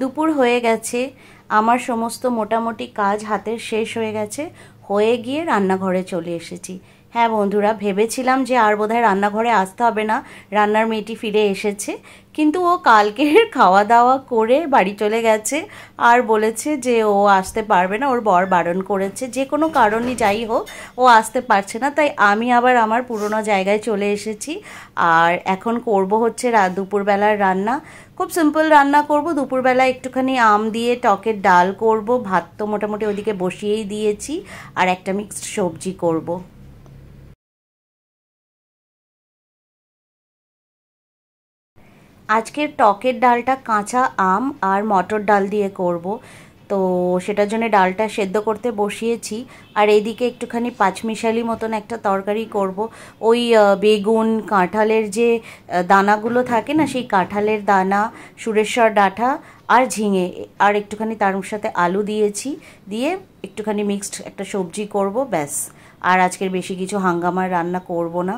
দুপুর হয়ে গেছে আমার সমস্ত মোটামুটি কাজ হাতের শেষ হয়ে গেছে হয়ে গিয়ে রান্নাঘরে চলে এসেছি হ্যাঁ বন্ধুরা ভেবেছিলাম যে আর বোধহয় রান্নাঘরে আসতে হবে না রান্নার মেয়েটি ফিরে এসেছে কিন্তু ও কালকের খাওয়া দাওয়া করে বাড়ি চলে গেছে আর বলেছে যে ও আসতে পারবে না ওর বর বারণ করেছে যে কোনো কারণই যাই হোক ও আসতে পারছে না তাই আমি আবার আমার পুরনো জায়গায় চলে এসেছি আর এখন করব হচ্ছে দুপুরবেলার রান্না খুব সিম্পল রান্না করব দুপুরবেলা একটুখানি আম দিয়ে টকের ডাল করব ভাত তো মোটামুটি ওদিকে বসিয়েই দিয়েছি আর একটা মিক্সড সবজি করব আজকের টকের ডালটা কাঁচা আম আর মটর ডাল দিয়ে করব তো সেটার জন্য ডালটা সেদ্ধ করতে বসিয়েছি আর এদিকে একটুখানি পাঁচমিশালি মতন একটা তরকারি করব ওই বেগুন কাঁঠালের যে দানাগুলো থাকে না সেই কাঁঠালের দানা সুরেশ্বর ডাঁটা আর ঝিঙে আর একটুখানি তার সাথে আলু দিয়েছি দিয়ে একটুখানি মিক্সড একটা সবজি করব ব্যাস আর আজকের বেশি কিছু হাঙ্গামার রান্না করব না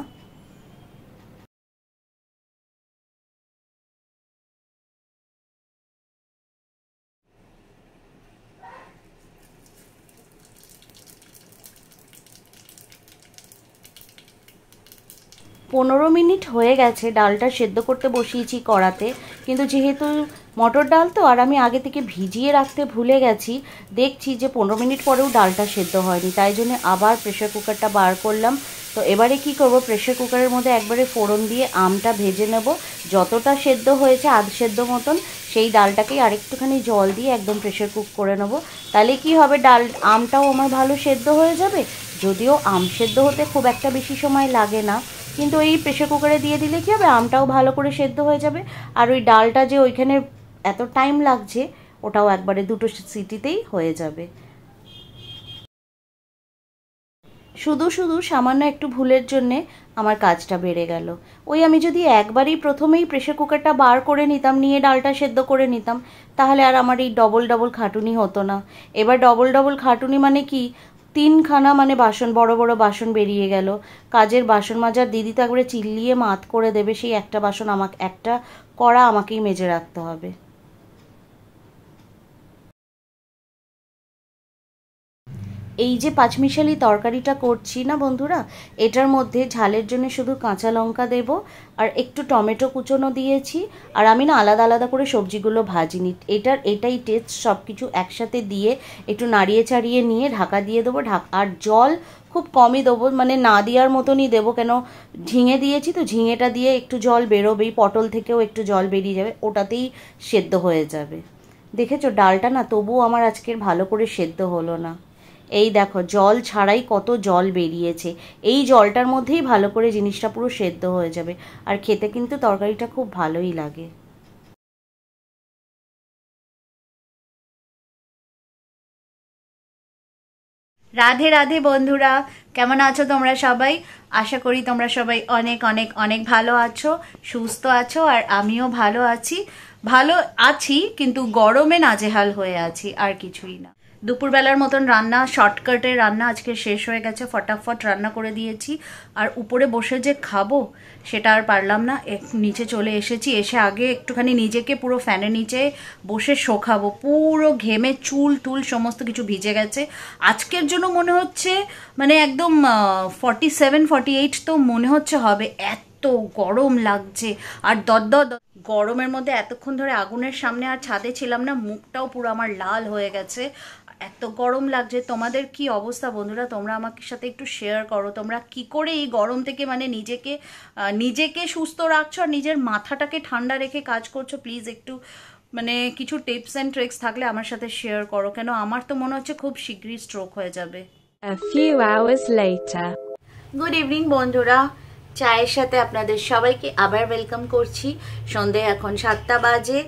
পনেরো মিনিট হয়ে গেছে ডালটা সেদ্ধ করতে বসিয়েছি কড়াতে কিন্তু যেহেতু মটর ডাল তো আর আমি আগে থেকে ভিজিয়ে রাখতে ভুলে গেছি দেখছি যে পনেরো মিনিট পরেও ডালটা সেদ্ধ হয়নি তাই জন্য আবার প্রেশার কুকারটা বার করলাম তো এবারে কি করব প্রেশার কুকারের মধ্যে একবারে ফোড়ন দিয়ে আমটা ভেজে নেব যতটা সেদ্ধ হয়েছে আধ সেদ্ধ মতন সেই ডালটাকে আরেকটুখানি জল দিয়ে একদম প্রেশার কুক করে নেব তাহলে কি হবে ডাল আমটাও আমার ভালো সেদ্ধ হয়ে যাবে যদিও আম সেদ্ধ হতে খুব একটা বেশি সময় লাগে না কিন্তু এই প্রেশার কুকারে দিয়ে দিলে কী হবে আমটাও ভালো করে সেদ্ধ হয়ে যাবে আর ওই ডালটা যে ওইখানে এত টাইম লাগছে ওটাও একবারে দুটো সিটিতেই হয়ে যাবে শুধু শুধু সামান্য একটু ভুলের জন্যে আমার কাজটা বেড়ে গেল ওই আমি যদি একবারেই প্রথমেই প্রেশার কুকারটা বার করে নিতাম নিয়ে ডালটা সেদ্ধ করে নিতাম তাহলে আর আমার এই ডবল ডবল খাটুনি হতো না এবার ডবল ডবল খাটুনি মানে কি তিনখানা মানে বাসন বড় বড় বাসন বেরিয়ে গেল কাজের বাসন মাজার দিদি তারপরে চিল্লিয়ে মাত করে দেবে সেই একটা বাসন আমাকে একটা কড়া আমাকেই মেজে রাখতে হবে এই যে পাঁচমিশালি তরকারিটা করছি না বন্ধুরা এটার মধ্যে ঝালের জন্য শুধু কাঁচা লঙ্কা দেব আর একটু টমেটো কুচোনো দিয়েছি আর আমি না আলাদা আলাদা করে সবজিগুলো ভাজিনি এটার এটাই টেস্ট সব কিছু একসাথে দিয়ে একটু নাড়িয়ে চাড়িয়ে নিয়ে ঢাকা দিয়ে দেবো ঢাকা আর জল খুব কমই দেবো মানে না দেওয়ার মতনই দেবো কেন ঝিঙে দিয়েছি তো ঝিঙেটা দিয়ে একটু জল বেরোবেই পটল থেকেও একটু জল বেরিয়ে যাবে ওটাতেই সেদ্ধ হয়ে যাবে দেখেছো ডালটা না তবুও আমার আজকের ভালো করে সেদ্ধ হলো না এই দেখো জল ছাড়াই কত জল বেরিয়েছে এই জলটার মধ্যেই ভালো করে জিনিসটা পুরো সেদ্ধ হয়ে যাবে আর খেতে কিন্তু তরকারিটা খুব ভালোই লাগে রাধে রাধে বন্ধুরা কেমন আছো তোমরা সবাই আশা করি তোমরা সবাই অনেক অনেক অনেক ভালো আছো সুস্থ আছো আর আমিও ভালো আছি ভালো আছি কিন্তু গরমে নাজেহাল হয়ে আছি আর কিছুই না দুপুরবেলার মতন রান্না শর্টকাটে রান্না আজকে শেষ হয়ে গেছে ফটাফট রান্না করে দিয়েছি আর উপরে বসে যে খাবো সেটা আর পারলাম না নিচে চলে এসেছি এসে আগে একটুখানি নিজেকে পুরো ফ্যানে নিচে বসে শোখাবো পুরো ঘেমে চুল টুল সমস্ত কিছু ভিজে গেছে আজকের জন্য মনে হচ্ছে মানে একদম ফর্টি সেভেন ফর্টি এইট তো মনে হচ্ছে হবে এত গরম লাগছে আর দদ গরমের মধ্যে এতক্ষণ ধরে আগুনের সামনে আর ছাদে ছিলাম না মুখটাও পুরো আমার লাল হয়ে গেছে এত গরম লাগছে তোমাদের কি অবস্থা বন্ধুরা তোমরা আমার সাথে একটু শেয়ার করো তোমরা কি করে এই গরম থেকে মানে নিজেকে নিজেকে সুস্থ রাখছো আর নিজের মাথাটাকে ঠান্ডা রেখে কাজ করছো প্লিজ একটু মানে কিছু টিপস অ্যান্ড ট্রিক্স থাকলে আমার সাথে শেয়ার করো কেন আমার তো মনে হচ্ছে খুব শীঘ্রই স্ট্রোক হয়ে যাবে গুড ইভিনিং বন্ধুরা চায়ের সাথে আপনাদের সবাইকে আবার ওয়েলকাম করছি সন্ধে এখন সাতটা বাজে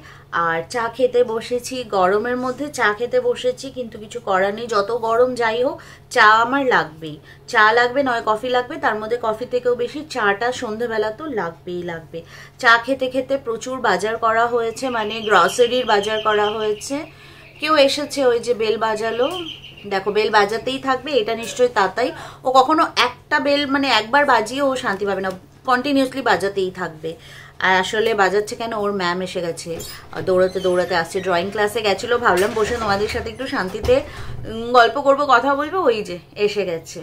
আর চা খেতে বসেছি গরমের মধ্যে চা খেতে বসেছি কিন্তু কিছু করার নেই যত গরম যাই হোক চা আমার লাগবেই চা লাগবে নয় কফি লাগবে তার মধ্যে কফি থেকেও বেশি চাটা সন্ধেবেলা তো লাগবেই লাগবে চা খেতে খেতে প্রচুর বাজার করা হয়েছে মানে গ্রসারির বাজার করা হয়েছে কেউ এসেছে ওই যে বেল বাজালো দেখো বেল বাজাতেই থাকবে এটা নিশ্চয়ই তাতাই ও কখনো একটা বেল মানে একবার বাজিয়ে ও শান্তি পাবে না কন্টিনিউসলি বাজাতেই থাকবে আর আসলে বাজাচ্ছে কেন ওর ম্যাম এসে গেছে দৌড়াতে দৌড়াতে আসছে ড্রয়িং ক্লাসে গেছিলো ভাবলাম বসে তোমাদের সাথে একটু শান্তিতে গল্প করব কথা বলবো ওই যে এসে গেছে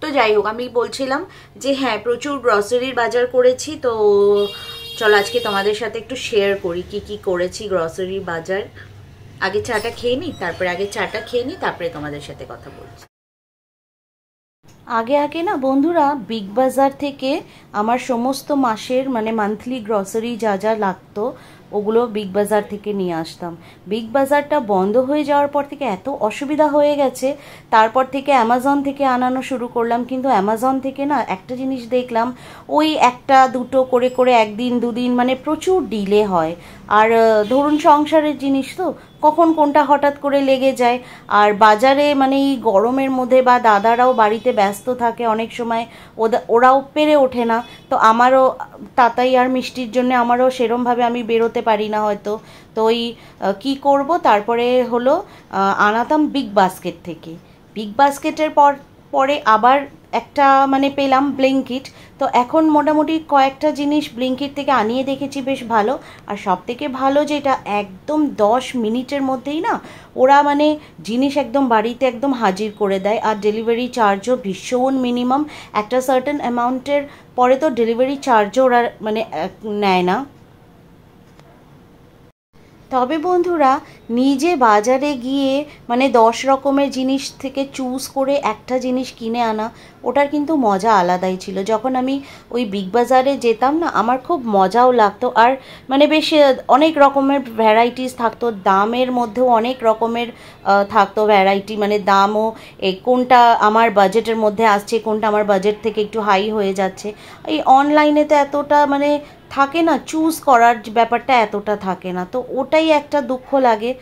তো যাই হোক আমি বলছিলাম যে হ্যাঁ প্রচুর গ্রসারির বাজার করেছি তো চলো আজকে তোমাদের সাথে একটু শেয়ার করি কি কি করেছি গ্রসারি বাজার আগে চাটা খেয়ে নিই তারপরে আগে চাটা খেয়ে নিই তারপরে তোমাদের সাথে কথা বলছি আগে আগে না বন্ধুরা বিগ বাজার থেকে আমার সমস্ত মাসের মানে মান্থলি গ্রসারি যা যা লাগতো ওগুলো বিগ বাজার থেকে নিয়ে আসতাম বিগ বাজারটা বন্ধ হয়ে যাওয়ার পর থেকে এত অসুবিধা হয়ে গেছে তারপর থেকে অ্যামাজন থেকে আনানো শুরু করলাম কিন্তু অ্যামাজন থেকে না একটা জিনিস দেখলাম ওই একটা দুটো করে করে একদিন দুদিন মানে প্রচুর ডিলে হয় আর ধরুন সংসারের জিনিস তো কখন কোনটা হঠাৎ করে লেগে যায় আর বাজারে মানে এই গরমের মধ্যে বা দাদারাও বাড়িতে ব্যস্ত থাকে অনেক সময় ওরাও পেরে ওঠে না তো আমারও তাতাই আর মিষ্টির জন্য আমারও সেরমভাবে আমি বেরোতে পারি না হয়তো তো ওই কী করব তারপরে হলো আনাতাম বিগ বাস্কেট থেকে বিগ বাস্কেটের পর পরে আবার একটা মানে পেলাম ব্লিঙ্কিট তো এখন মোটামুটি কয়েকটা জিনিস ব্লিঙ্কিট থেকে আনিয়ে দেখেছি বেশ ভালো আর সব থেকে ভালো যেটা একদম দশ মিনিটের মধ্যেই না ওরা মানে জিনিস একদম বাড়িতে একদম হাজির করে দেয় আর ডেলিভারি চার্জও ভীষণ মিনিমাম একটা সার্টেন অ্যামাউন্টের পরে তো ডেলিভারি চার্জও ওরা মানে নেয় না তবে বন্ধুরা নিজে বাজারে গিয়ে মানে দশ রকমের জিনিস থেকে চুজ করে একটা জিনিস কিনে আনা ওটার কিন্তু মজা আলাদাই ছিল যখন আমি ওই বিগ বাজারে যেতাম না আমার খুব মজাও লাগতো আর মানে বেশ অনেক রকমের ভ্যারাইটিস থাকতো দামের মধ্যেও অনেক রকমের থাকতো ভ্যারাইটি মানে দামও এ কোনটা আমার বাজেটের মধ্যে আসছে কোনটা আমার বাজেট থেকে একটু হাই হয়ে যাচ্ছে এই অনলাইনে তো এতটা মানে থাকে না চুজ করার ব্যাপারটা এতটা থাকে না তো ওটাই একটা দুঃখ লাগে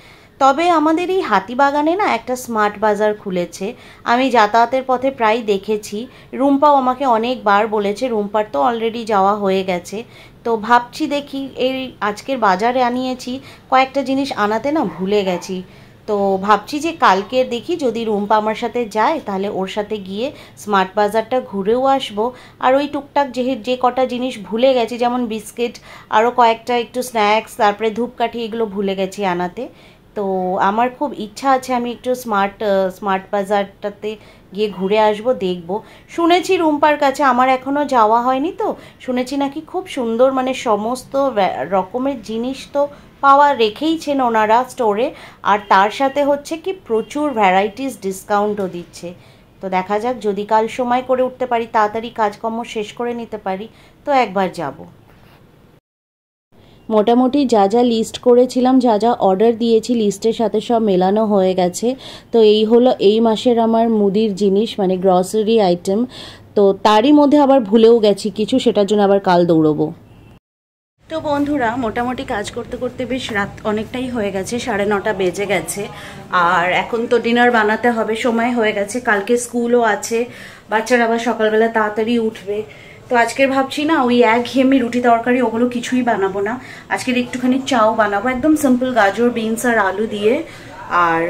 তবে আমাদের এই হাতিবাগানে না একটা স্মার্ট বাজার খুলেছে আমি যাতায়াতের পথে প্রায় দেখেছি রুম্পাও আমাকে অনেকবার বলেছে রুম্পার তো অলরেডি যাওয়া হয়ে গেছে তো ভাবছি দেখি এই আজকের বাজারে আনিয়েছি কয়েকটা জিনিস আনাতে না ভুলে গেছি তো ভাবছি যে কালকে দেখি যদি রুম্পা আমার সাথে যায় তাহলে ওর সাথে গিয়ে স্মার্ট বাজারটা ঘুরেও আসবো আর ওই টুকটাক যে যে কটা জিনিস ভুলে গেছি যেমন বিস্কিট আরও কয়েকটা একটু স্ন্যাক্স তারপরে ধূপকাঠি এগুলো ভুলে গেছি আনাতে তো আমার খুব ইচ্ছা আছে আমি একটু স্মার্ট স্মার্ট বাজারটাতে গিয়ে ঘুরে আসব দেখব শুনেছি রুম্পার কাছে আমার এখনও যাওয়া হয়নি তো শুনেছি নাকি খুব সুন্দর মানে সমস্ত রকমের জিনিস তো পাওয়া রেখেইছেন ওনারা স্টোরে আর তার সাথে হচ্ছে কি প্রচুর ভ্যারাইটিস ডিসকাউন্টও দিচ্ছে তো দেখা যাক যদি কাল সময় করে উঠতে পারি তাড়াতাড়ি কাজকর্ম শেষ করে নিতে পারি তো একবার যাবো মোটামুটি যা যা লিস্ট করেছিলাম যা যা অর্ডার দিয়েছি লিস্টের সাথে সব মেলানো হয়ে গেছে তো এই হলো এই মাসের আমার মুদির জিনিস মানে গ্রসারি আইটেম তো তারই মধ্যে আবার ভুলেও গেছি কিছু সেটার জন্য আবার কাল দৌড়বো তো বন্ধুরা মোটামুটি কাজ করতে করতে বেশ রাত অনেকটাই হয়ে গেছে সাড়ে নটা বেজে গেছে আর এখন তো ডিনার বানাতে হবে সময় হয়ে গেছে কালকে স্কুলও আছে বাচ্চারা আবার সকালবেলা তাড়াতাড়ি উঠবে তো আজকের ভাবছি না ওই এক ঘেমি রুটি তরকারি ওগুলো কিছুই বানাবো না আজকের একটুখানি চাও বানাবো একদম সিম্পল গাজর বিনস আর আলু দিয়ে আর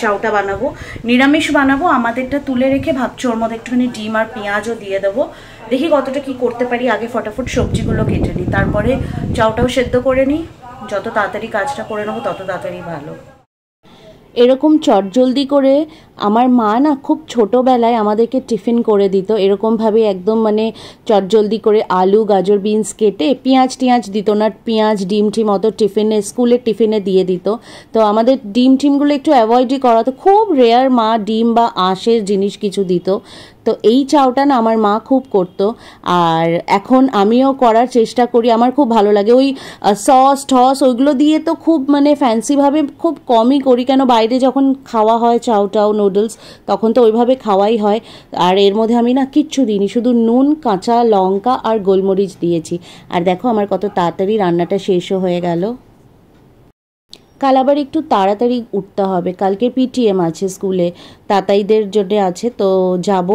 চাউটা বানাবো নিরামিষ বানাবো আমাদেরটা তুলে রেখে ভাবছি ওর মধ্যে একটুখানি ডিম আর পেঁয়াজও দিয়ে দেবো দেখি কতটা কি করতে পারি আগে ফটাফট সবজিগুলো কেটে নিই তারপরে চাউটাও সেদ্ধ করে নিই যত তাড়াতাড়ি কাজটা করে নেবো তত তাড়াতাড়ি ভালো এরকম চটজলদি করে আমার মা না খুব ছোটোবেলায় আমাদেরকে টিফিন করে দিত এরকমভাবে একদম মানে চটজলদি করে আলু গাজর বিনস কেটে পেঁয়াজ টিয়াজ দিত না পেঁয়াজ ডিম টিম অত টিফিনে স্কুলের টিফিনে দিয়ে দিত তো আমাদের ডিম টিমগুলো একটু অ্যাভয়েডই করা তো খুব রেয়ার মা ডিম বা আঁশের জিনিস কিছু দিত তো এই চাওটা না আমার মা খুব করত আর এখন আমিও করার চেষ্টা করি আমার খুব ভালো লাগে ওই সস ঠস ওইগুলো দিয়ে তো খুব মানে ফ্যান্সিভাবে খুব কমই করি কেন বাইরে যখন খাওয়া হয় চাওটাও নুডলস তখন তো ওইভাবে খাওয়াই হয় আর এর মধ্যে আমি না কিচ্ছু দিইনি শুধু নুন কাঁচা লঙ্কা আর গোলমরিচ দিয়েছি আর দেখো আমার কত তাড়াতাড়ি রান্নাটা শেষও হয়ে গেল কাল আবার একটু তাড়াতাড়ি উঠতে হবে কালকে পিটিএম আছে স্কুলে তাতাইদের জন্যে আছে তো যাব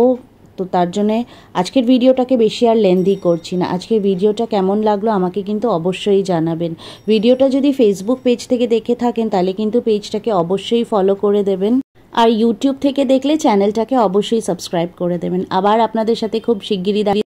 তো তার জন্যে আজকের ভিডিওটাকে বেশি আর লেন্দি করছি না আজকের ভিডিওটা কেমন লাগলো আমাকে কিন্তু অবশ্যই জানাবেন ভিডিওটা যদি ফেসবুক পেজ থেকে দেখে থাকেন তাহলে কিন্তু পেজটাকে অবশ্যই ফলো করে দেবেন আর ইউটিউব থেকে দেখলে চ্যানেলটাকে অবশ্যই সাবস্ক্রাইব করে দেবেন আবার আপনাদের সাথে খুব শিগগিরই